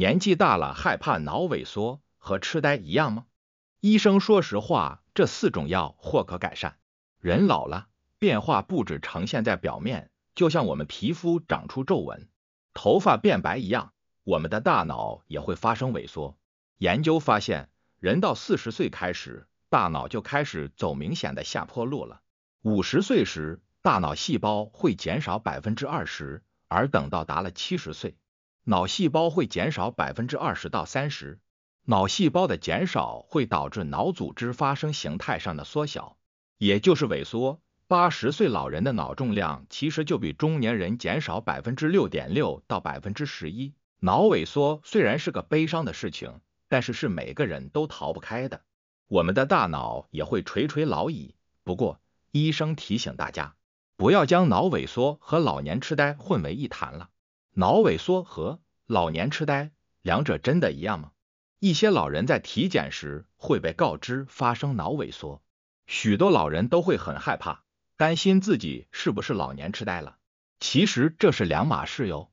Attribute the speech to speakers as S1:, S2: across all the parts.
S1: 年纪大了，害怕脑萎缩和痴呆一样吗？医生说实话，这四种药或可改善。人老了，变化不止呈现在表面，就像我们皮肤长出皱纹、头发变白一样，我们的大脑也会发生萎缩。研究发现，人到四十岁开始，大脑就开始走明显的下坡路了。五十岁时，大脑细胞会减少百分之二十，而等到达了七十岁，脑细胞会减少百分之二十到三十，脑细胞的减少会导致脑组织发生形态上的缩小，也就是萎缩。八十岁老人的脑重量其实就比中年人减少百分之六点六到百分之十一。脑萎缩虽然是个悲伤的事情，但是是每个人都逃不开的。我们的大脑也会垂垂老矣。不过，医生提醒大家，不要将脑萎缩和老年痴呆混为一谈了。脑萎缩和老年痴呆两者真的一样吗？一些老人在体检时会被告知发生脑萎缩，许多老人都会很害怕，担心自己是不是老年痴呆了。其实这是两码事哟。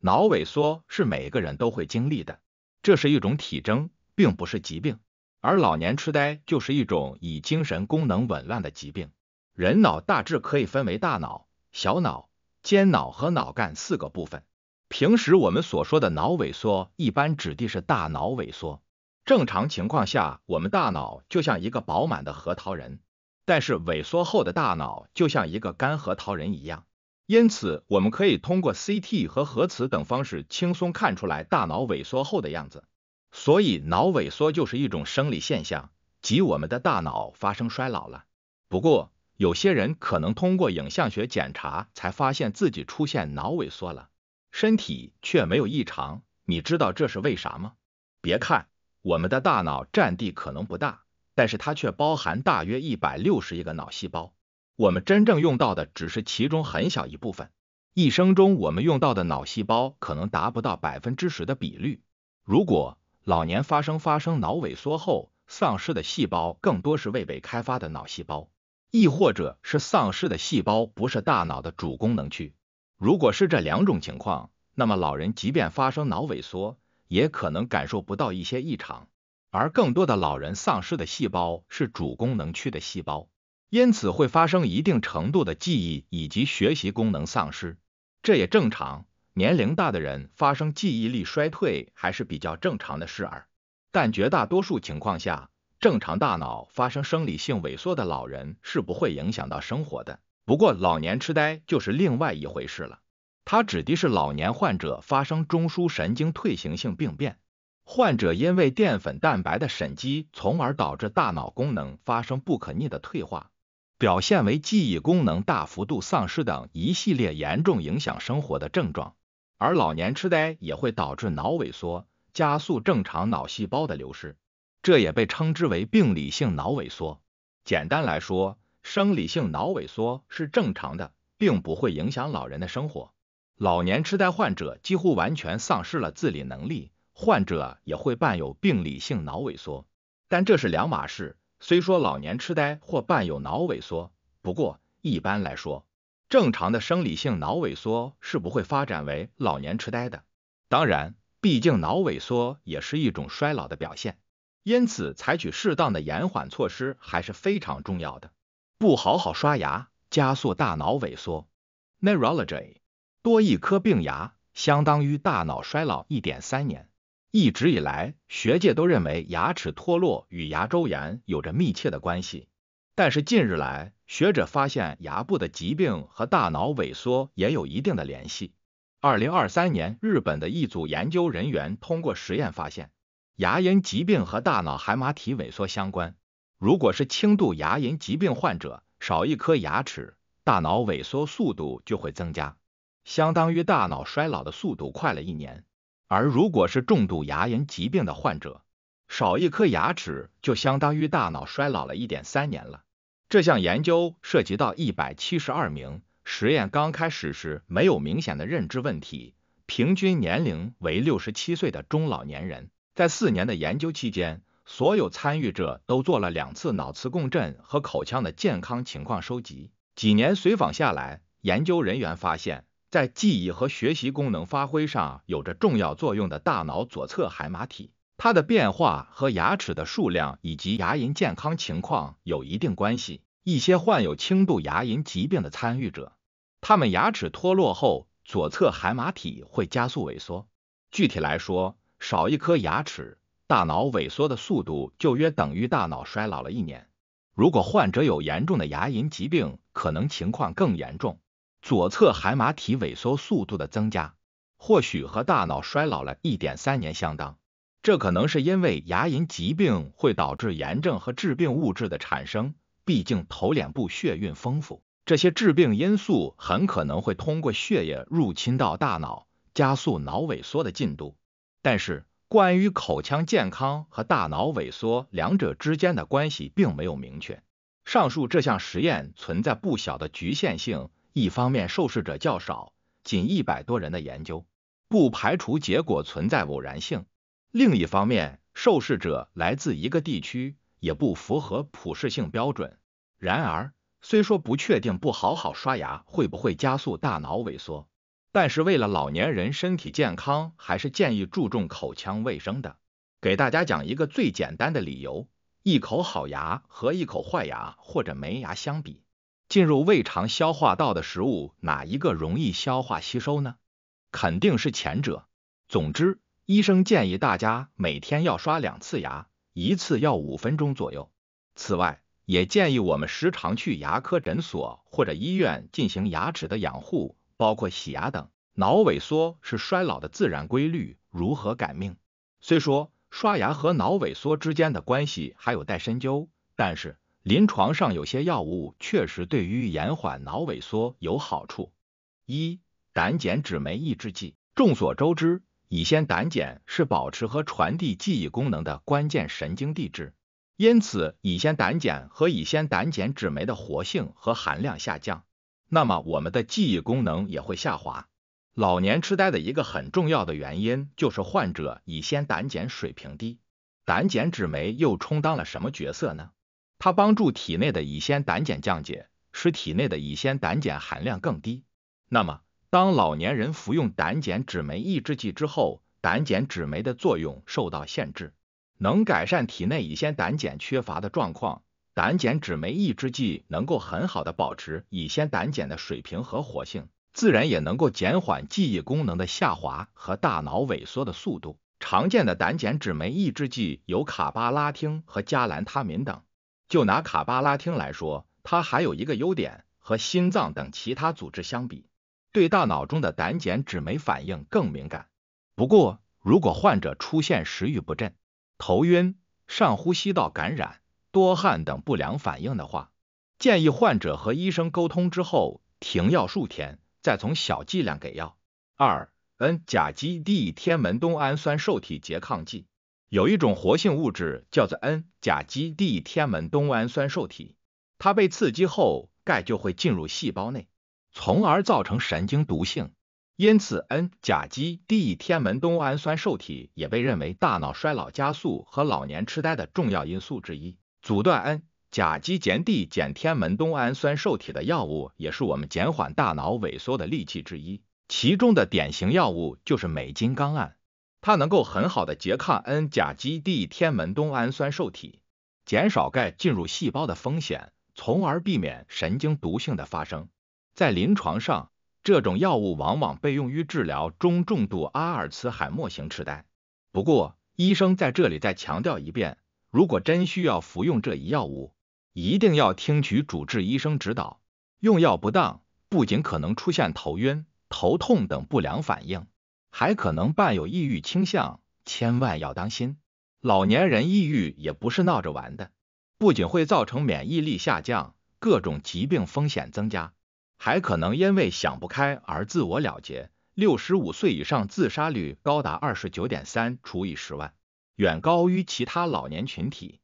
S1: 脑萎缩是每个人都会经历的，这是一种体征，并不是疾病。而老年痴呆就是一种以精神功能紊乱的疾病。人脑大致可以分为大脑、小脑、间脑和脑干四个部分。平时我们所说的脑萎缩，一般指的是大脑萎缩。正常情况下，我们大脑就像一个饱满的核桃仁，但是萎缩后的大脑就像一个干核桃仁一样。因此，我们可以通过 CT 和核磁等方式轻松看出来大脑萎缩后的样子。所以，脑萎缩就是一种生理现象，即我们的大脑发生衰老了。不过，有些人可能通过影像学检查才发现自己出现脑萎缩了。身体却没有异常，你知道这是为啥吗？别看我们的大脑占地可能不大，但是它却包含大约一百六十亿个脑细胞。我们真正用到的只是其中很小一部分。一生中我们用到的脑细胞可能达不到百分之十的比率。如果老年发生发生脑萎缩后，丧失的细胞更多是未被开发的脑细胞，亦或者是丧失的细胞不是大脑的主功能区。如果是这两种情况，那么老人即便发生脑萎缩，也可能感受不到一些异常。而更多的老人丧失的细胞是主功能区的细胞，因此会发生一定程度的记忆以及学习功能丧失。这也正常，年龄大的人发生记忆力衰退还是比较正常的事儿。但绝大多数情况下，正常大脑发生生理性萎缩的老人是不会影响到生活的。不过，老年痴呆就是另外一回事了。它指的是老年患者发生中枢神经退行性病变，患者因为淀粉蛋白的沉积，从而导致大脑功能发生不可逆的退化，表现为记忆功能大幅度丧失等一系列严重影响生活的症状。而老年痴呆也会导致脑萎缩，加速正常脑细胞的流失，这也被称之为病理性脑萎缩。简单来说，生理性脑萎缩是正常的，并不会影响老人的生活。老年痴呆患者几乎完全丧失了自理能力，患者也会伴有病理性脑萎缩，但这是两码事。虽说老年痴呆或伴有脑萎缩，不过一般来说，正常的生理性脑萎缩是不会发展为老年痴呆的。当然，毕竟脑萎缩也是一种衰老的表现，因此采取适当的延缓措施还是非常重要的。不好好刷牙，加速大脑萎缩。Neurology 多一颗病牙，相当于大脑衰老一点三年。一直以来，学界都认为牙齿脱落与牙周炎有着密切的关系。但是近日来，学者发现牙部的疾病和大脑萎缩也有一定的联系。二零二三年，日本的一组研究人员通过实验发现，牙龈疾病和大脑海马体萎缩相关。如果是轻度牙龈疾病患者，少一颗牙齿，大脑萎缩速度就会增加，相当于大脑衰老的速度快了一年；而如果是重度牙龈疾病的患者，少一颗牙齿就相当于大脑衰老了一点三年了。这项研究涉及到一百七十二名实验刚开始时没有明显的认知问题，平均年龄为六十七岁的中老年人，在四年的研究期间。所有参与者都做了两次脑磁共振和口腔的健康情况收集。几年随访下来，研究人员发现，在记忆和学习功能发挥上有着重要作用的大脑左侧海马体，它的变化和牙齿的数量以及牙龈健康情况有一定关系。一些患有轻度牙龈疾病的参与者，他们牙齿脱落后，左侧海马体会加速萎缩。具体来说，少一颗牙齿。大脑萎缩的速度就约等于大脑衰老了一年。如果患者有严重的牙龈疾病，可能情况更严重。左侧海马体萎缩速度的增加，或许和大脑衰老了一点三年相当。这可能是因为牙龈疾病会导致炎症和致病物质的产生。毕竟头脸部血运丰富，这些致病因素很可能会通过血液入侵到大脑，加速脑萎缩的进度。但是。关于口腔健康和大脑萎缩两者之间的关系并没有明确。上述这项实验存在不小的局限性，一方面受试者较少，仅一百多人的研究，不排除结果存在偶然性；另一方面，受试者来自一个地区，也不符合普适性标准。然而，虽说不确定不好好刷牙会不会加速大脑萎缩。但是为了老年人身体健康，还是建议注重口腔卫生的。给大家讲一个最简单的理由：一口好牙和一口坏牙或者没牙相比，进入胃肠消化道的食物哪一个容易消化吸收呢？肯定是前者。总之，医生建议大家每天要刷两次牙，一次要五分钟左右。此外，也建议我们时常去牙科诊所或者医院进行牙齿的养护。包括洗牙等，脑萎缩是衰老的自然规律。如何改命？虽说刷牙和脑萎缩之间的关系还有待深究，但是临床上有些药物确实对于延缓脑萎缩有好处。一，胆碱酯酶抑制剂。众所周知，乙酰胆碱是保持和传递记忆功能的关键神经递质，因此乙酰胆碱和乙酰胆碱酯酶的活性和含量下降。那么我们的记忆功能也会下滑。老年痴呆的一个很重要的原因就是患者乙酰胆碱水平低。胆碱酯酶又充当了什么角色呢？它帮助体内的乙酰胆碱降解，使体内的乙酰胆碱含量更低。那么，当老年人服用胆碱酯酶抑制剂之后，胆碱酯酶的作用受到限制，能改善体内乙酰胆碱缺乏的状况。胆碱酯酶抑制剂能够很好的保持乙酰胆碱的水平和活性，自然也能够减缓记忆功能的下滑和大脑萎缩的速度。常见的胆碱酯酶抑制剂有卡巴拉汀和加兰他敏等。就拿卡巴拉汀来说，它还有一个优点，和心脏等其他组织相比，对大脑中的胆碱酯酶反应更敏感。不过，如果患者出现食欲不振、头晕、上呼吸道感染，多汗等不良反应的话，建议患者和医生沟通之后停药数天，再从小剂量给药。二 N 甲基 D 天门冬氨酸受体拮抗剂有一种活性物质叫做 N 甲基 D 天门冬氨酸受体，它被刺激后钙就会进入细胞内，从而造成神经毒性。因此，N 甲基 D 天门冬氨酸受体也被认为大脑衰老加速和老年痴呆的重要因素之一。阻断 N- 甲基 -D- 天门冬氨酸受体的药物也是我们减缓大脑萎缩的利器之一，其中的典型药物就是美金刚胺，它能够很好的拮抗 N- 甲基 -D- 天门冬氨酸受体，减少钙进入细胞的风险，从而避免神经毒性的发生。在临床上，这种药物往往被用于治疗中重度阿尔茨海默型痴呆。不过，医生在这里再强调一遍。如果真需要服用这一药物，一定要听取主治医生指导。用药不当，不仅可能出现头晕、头痛等不良反应，还可能伴有抑郁倾向，千万要当心。老年人抑郁也不是闹着玩的，不仅会造成免疫力下降、各种疾病风险增加，还可能因为想不开而自我了结。六十五岁以上自杀率高达二十九点三除以十万。远高于其他老年群体。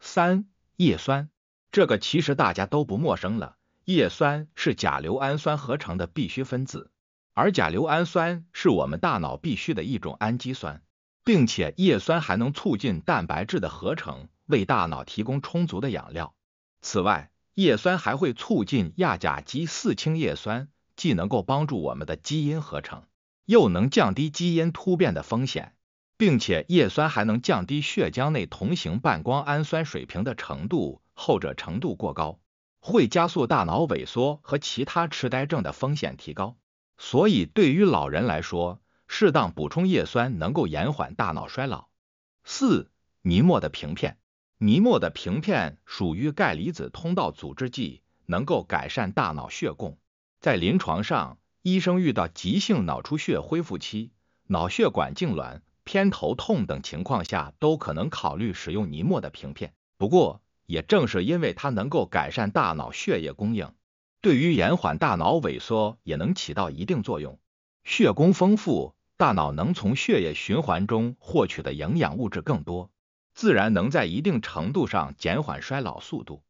S1: 三叶酸，这个其实大家都不陌生了。叶酸是甲硫氨酸合成的必需分子，而甲硫氨酸是我们大脑必需的一种氨基酸，并且叶酸还能促进蛋白质的合成，为大脑提供充足的养料。此外，叶酸还会促进亚甲基四氢叶酸，既能够帮助我们的基因合成，又能降低基因突变的风险。并且叶酸还能降低血浆内同型半胱氨酸水平的程度，后者程度过高会加速大脑萎缩和其他痴呆症的风险提高。所以对于老人来说，适当补充叶酸能够延缓大脑衰老。四尼莫的平片，尼莫的平片属于钙离子通道阻滞剂，能够改善大脑血供。在临床上，医生遇到急性脑出血恢复期、脑血管痉挛。偏头痛等情况下，都可能考虑使用尼莫的平片。不过，也正是因为它能够改善大脑血液供应，对于延缓大脑萎缩也能起到一定作用。血供丰富，大脑能从血液循环中获取的营养物质更多，自然能在一定程度上减缓衰老速度。